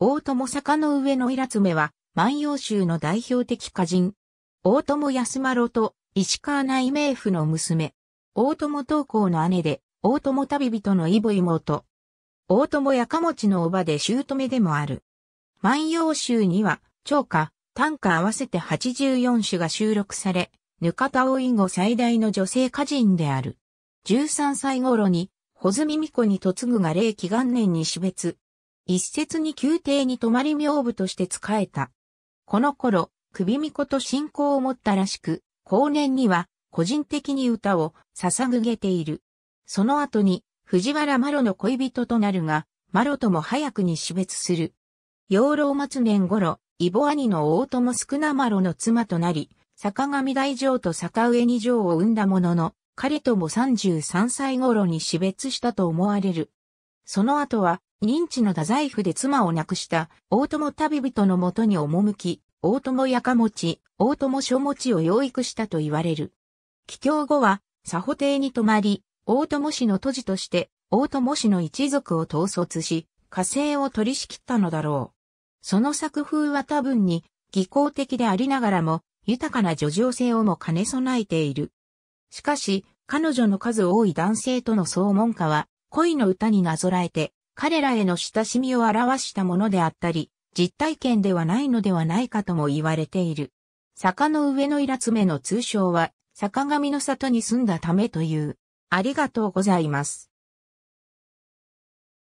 大友坂の上のイラツメは、万葉集の代表的歌人。大友安丸と石川内名府の娘。大友東光の姉で、大友旅人のイボ妹。大友やかもちのおばで姑でもある。万葉集には、長歌、短歌合わせて84首が収録され、ぬかたお以後最大の女性歌人である。13歳頃に、穂積美子に嫁ぐが霊気元年に死別。一説に宮廷に泊まり名部として仕えた。この頃、首巫女と信仰を持ったらしく、後年には個人的に歌を捧げている。その後に藤原マロの恋人となるが、マロとも早くに死別する。養老末年頃、イボ兄の大友少なマロの妻となり、坂上大城と坂上二条を生んだものの、彼とも33歳頃に死別したと思われる。その後は、認知の太宰府で妻を亡くした大友旅人のもとに赴き、大友やかもち、大友書もちを養育したと言われる。帰郷後は、佐保邸に泊まり、大友氏の都事として、大友氏の一族を統率し、火星を取り仕切ったのだろう。その作風は多分に、技巧的でありながらも、豊かな叙情性をも兼ね備えている。しかし、彼女の数多い男性との相問家は、恋の歌になぞらえて、彼らへの親しみを表したものであったり、実体験ではないのではないかとも言われている。坂の上のイラツメの通称は、坂上の里に住んだためという。ありがとうございます。